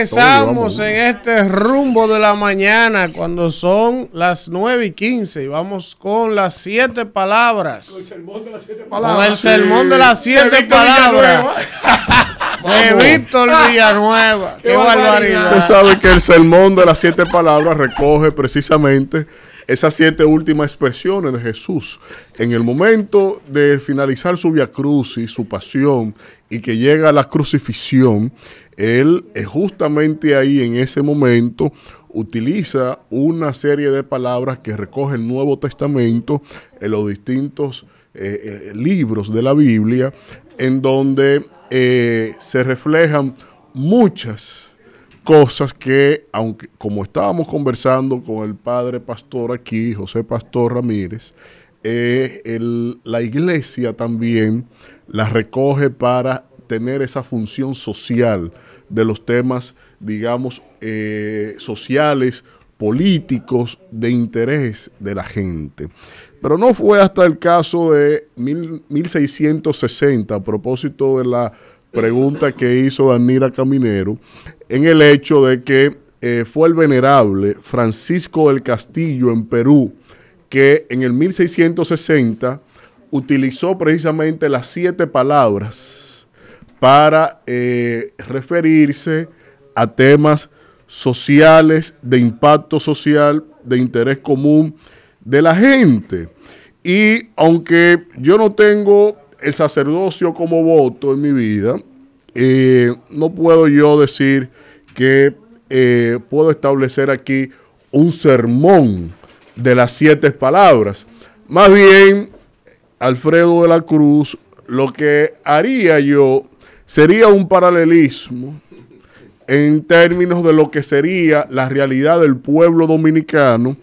Empezamos en este rumbo de la mañana cuando son las 9 y 15 y vamos con las 7 palabras. Con el sermón de las 7 palabras. Con el sermón de las 7 palabras. de Víctor Villanueva. Qué, barbaridad. Usted sabe que el sermón de las siete palabras recoge precisamente esas siete últimas expresiones de Jesús en el momento de finalizar su via y su pasión y que llega a la crucifixión, él justamente ahí en ese momento utiliza una serie de palabras que recoge el Nuevo Testamento en los distintos eh, eh, libros de la Biblia, en donde eh, se reflejan muchas cosas que, aunque como estábamos conversando con el padre pastor aquí, José Pastor Ramírez, eh, la iglesia también las recoge para tener esa función social de los temas, digamos, eh, sociales, políticos, de interés de la gente. Pero no fue hasta el caso de 1660, a propósito de la pregunta que hizo Danira Caminero en el hecho de que eh, fue el venerable Francisco del Castillo en Perú que en el 1660 utilizó precisamente las siete palabras para eh, referirse a temas sociales, de impacto social, de interés común de la gente. Y aunque yo no tengo el sacerdocio como voto en mi vida, eh, no puedo yo decir que eh, puedo establecer aquí un sermón de las siete palabras. Más bien, Alfredo de la Cruz, lo que haría yo sería un paralelismo en términos de lo que sería la realidad del pueblo dominicano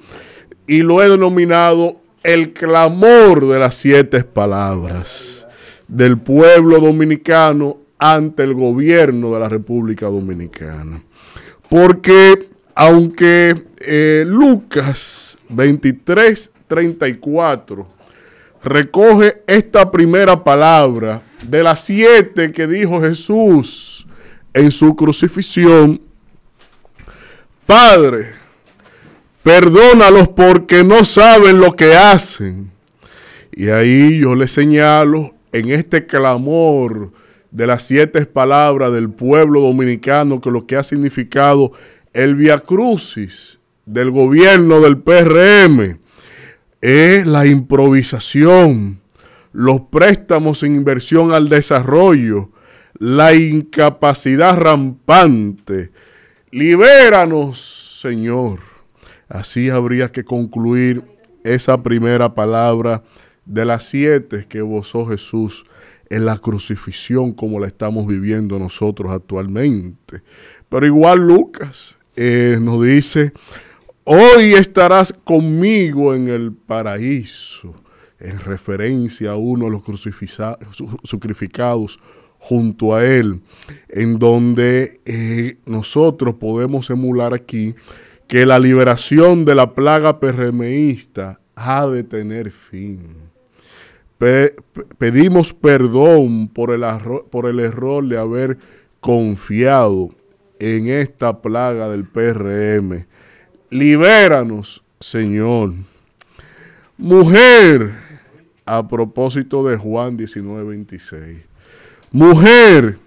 y lo he denominado el clamor de las siete palabras del pueblo dominicano ante el gobierno de la República Dominicana. Porque aunque eh, Lucas 23, 34 recoge esta primera palabra de las siete que dijo Jesús en su crucifixión, Padre, perdónalos porque no saben lo que hacen. Y ahí yo le señalo en este clamor de las siete palabras del pueblo dominicano, que lo que ha significado el Via Crucis del gobierno del PRM es la improvisación, los préstamos en inversión al desarrollo, la incapacidad rampante. Libéranos, Señor. Así habría que concluir esa primera palabra de las siete que gozó Jesús en la crucifixión como la estamos viviendo nosotros actualmente. Pero igual Lucas eh, nos dice, hoy estarás conmigo en el paraíso, en referencia a uno de los crucificados junto a él, en donde eh, nosotros podemos emular aquí que la liberación de la plaga perremeísta ha de tener fin pedimos perdón por el, por el error de haber confiado en esta plaga del PRM. Libéranos, Señor. Mujer, a propósito de Juan 19:26. Mujer,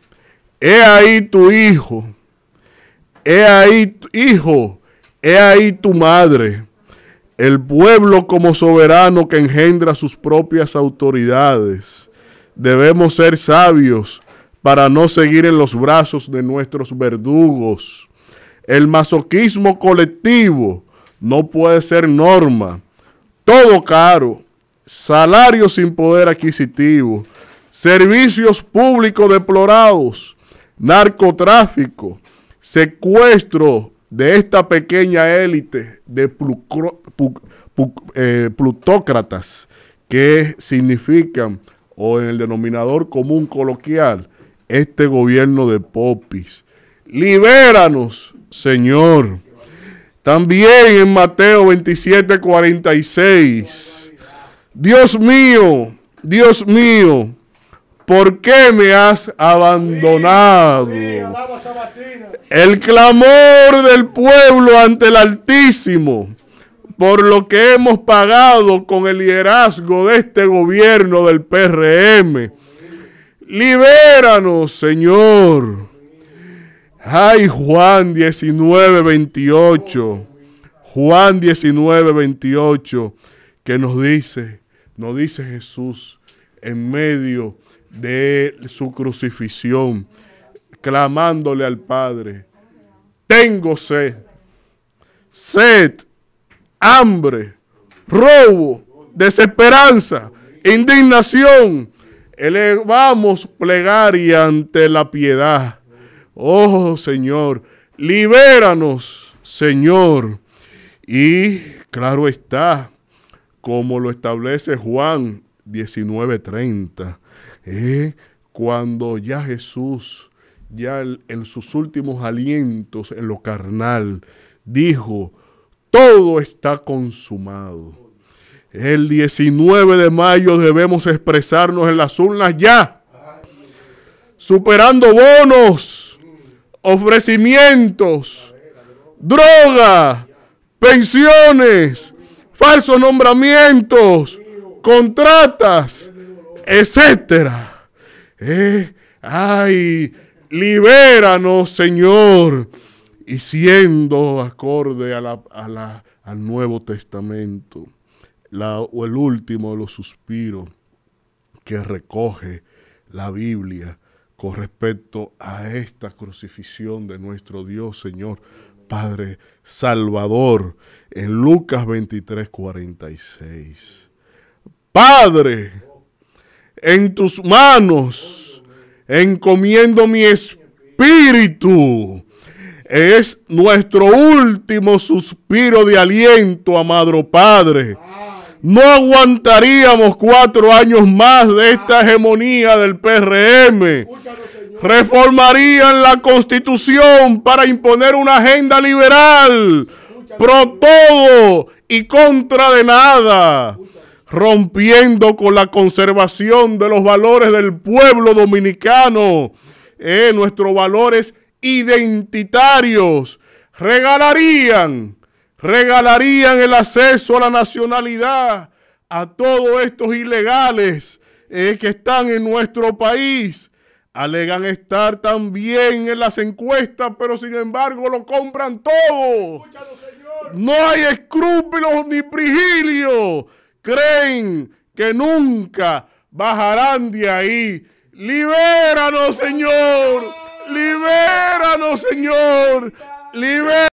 he ahí tu hijo. He ahí, hijo, he ahí tu madre. El pueblo como soberano que engendra sus propias autoridades. Debemos ser sabios para no seguir en los brazos de nuestros verdugos. El masoquismo colectivo no puede ser norma. Todo caro, salarios sin poder adquisitivo, servicios públicos deplorados, narcotráfico, secuestro de esta pequeña élite de eh, plutócratas que significan, o en el denominador común coloquial, este gobierno de popis. Libéranos, Señor. También en Mateo 27, 46. Dios mío, Dios mío, ¿por qué me has abandonado? el clamor del pueblo ante el Altísimo por lo que hemos pagado con el liderazgo de este gobierno del PRM. Libéranos, Señor. Ay, Juan 19, 28. Juan 19, 28, que nos dice, nos dice Jesús en medio de su crucifixión clamándole al Padre, tengo sed, sed, hambre, robo, desesperanza, indignación. Elevamos plegaria ante la piedad. Oh Señor, libéranos, Señor. Y claro está, como lo establece Juan 19:30, ¿eh? cuando ya Jesús ya en sus últimos alientos, en lo carnal, dijo, todo está consumado. El 19 de mayo debemos expresarnos en las urnas ya, superando bonos, ofrecimientos, droga, pensiones, falsos nombramientos, contratas, etcétera. Eh, ay, libéranos, Señor. Y siendo acorde a la, al Nuevo Testamento, o el último de los suspiros que recoge la Biblia con respecto a esta crucifixión de nuestro Dios, Señor, Padre Salvador, en Lucas 23, 46. Padre, en tus manos encomiendo mi espíritu. Es nuestro último suspiro de aliento, amado Padre. No aguantaríamos cuatro años más de esta hegemonía del PRM. Reformarían la constitución para imponer una agenda liberal, pro todo y contra de nada rompiendo con la conservación de los valores del pueblo dominicano, eh, nuestros valores identitarios, regalarían, regalarían el acceso a la nacionalidad a todos estos ilegales eh, que están en nuestro país. Alegan estar también en las encuestas, pero sin embargo lo compran todo. No hay escrúpulos ni prigilio creen que nunca bajarán de ahí. Libéranos, Señor. Libéranos, Señor. Libéranos.